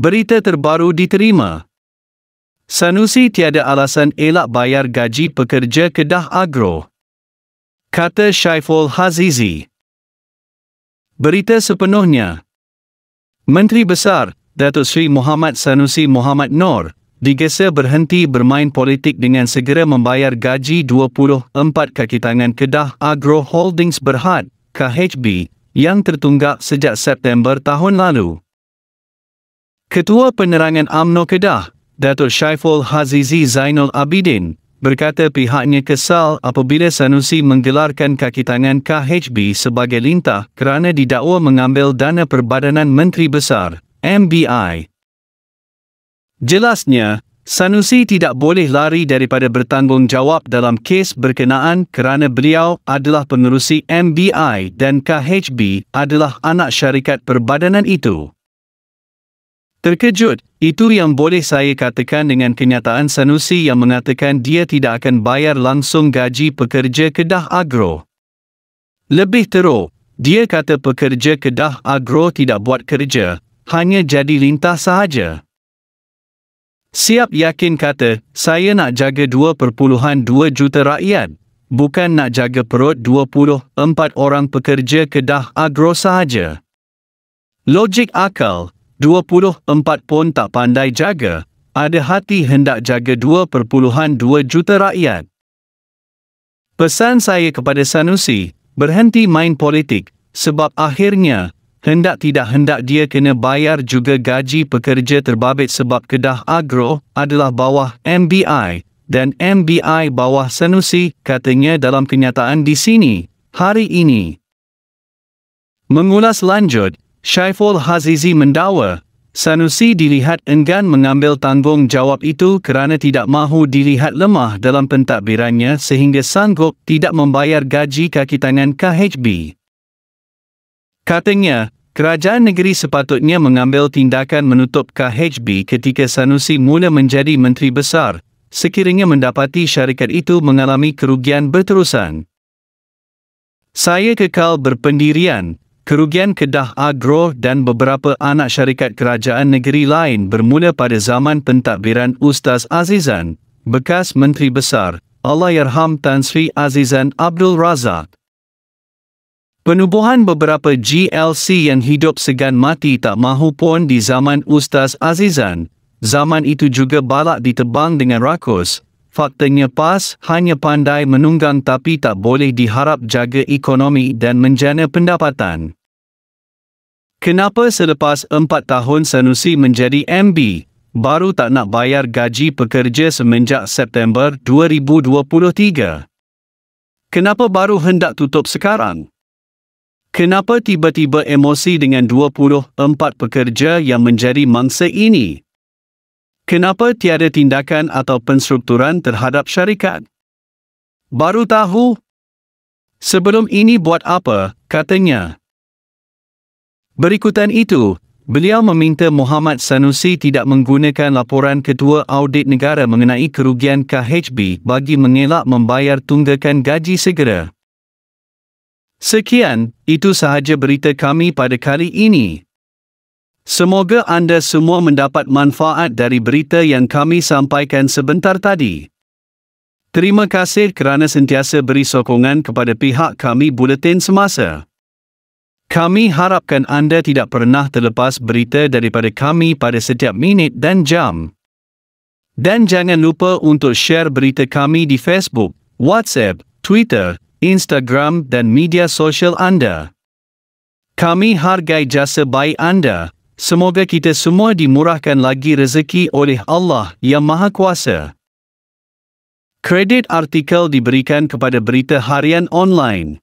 berita terbaru diterima. Sanusi tiada alasan elak bayar gaji pekerja Kedah Agro. Kata Syaiful Hazizi. Berita sepenuhnya. Menteri Besar, Datuk Sri Muhammad Sanusi Muhammad Nor, digesa berhenti bermain politik dengan segera membayar gaji 24 kaki tangan Kedah Agro Holdings Berhad, KHB, yang tertunggak sejak September tahun lalu. Ketua Penerangan Amno Kedah, Datuk Syaiful Hazizi Zainul Abidin, berkata pihaknya kesal apabila Sanusi menggelarkan kaki tangan KHB sebagai lintah kerana didakwa mengambil dana perbadanan Menteri Besar, MBI. Jelasnya, Sanusi tidak boleh lari daripada bertanggungjawab dalam kes berkenaan kerana beliau adalah penerusi MBI dan KHB adalah anak syarikat perbadanan itu. Terkejut, itu yang boleh saya katakan dengan kenyataan Sanusi yang mengatakan dia tidak akan bayar langsung gaji pekerja Kedah Agro. Lebih teruk, dia kata pekerja Kedah Agro tidak buat kerja, hanya jadi lintas sahaja. Siap yakin kata, saya nak jaga 2.2 juta rakyat, bukan nak jaga perut 24 orang pekerja Kedah Agro sahaja. Logik akal, 24 pun tak pandai jaga, ada hati hendak jaga 2.2 juta rakyat. Pesan saya kepada Sanusi, berhenti main politik, sebab akhirnya, hendak tidak hendak dia kena bayar juga gaji pekerja terbabit sebab Kedah Agro adalah bawah MBI dan MBI bawah Sanusi, katanya dalam kenyataan di sini, hari ini. Mengulas lanjut, Syaiful Hazizi mendawa, Sanusi dilihat enggan mengambil tanggung jawab itu kerana tidak mahu dilihat lemah dalam pentadbirannya sehingga sanggup tidak membayar gaji kaki tangan KHB. Katanya, kerajaan negeri sepatutnya mengambil tindakan menutup KHB ketika Sanusi mula menjadi menteri besar, sekiranya mendapati syarikat itu mengalami kerugian berterusan. Saya kekal berpendirian, Kerugian Kedah Agro dan beberapa anak syarikat kerajaan negeri lain bermula pada zaman pentadbiran Ustaz Azizan, bekas Menteri Besar, Allahyarham Tan Sri Azizan Abdul Razak. Penubuhan beberapa GLC yang hidup segan mati tak mahu pun di zaman Ustaz Azizan, zaman itu juga balak ditebang dengan rakus. Faktanya PAS hanya pandai menunggang tapi tak boleh diharap jaga ekonomi dan menjana pendapatan. Kenapa selepas 4 tahun Sanusi menjadi MB, baru tak nak bayar gaji pekerja semenjak September 2023? Kenapa baru hendak tutup sekarang? Kenapa tiba-tiba emosi dengan 24 pekerja yang menjadi mangsa ini? Kenapa tiada tindakan atau penstrukturan terhadap syarikat? Baru tahu? Sebelum ini buat apa, katanya. Berikutan itu, beliau meminta Muhammad Sanusi tidak menggunakan laporan Ketua Audit Negara mengenai kerugian KHB bagi mengelak membayar tunggakan gaji segera. Sekian, itu sahaja berita kami pada kali ini. Semoga anda semua mendapat manfaat dari berita yang kami sampaikan sebentar tadi. Terima kasih kerana sentiasa beri sokongan kepada pihak kami Buletin Semasa. Kami harapkan anda tidak pernah terlepas berita daripada kami pada setiap minit dan jam. Dan jangan lupa untuk share berita kami di Facebook, WhatsApp, Twitter, Instagram dan media sosial anda. Kami hargai jasa baik anda. Semoga kita semua dimurahkan lagi rezeki oleh Allah Yang Maha Kuasa. Kredit artikel diberikan kepada berita harian online.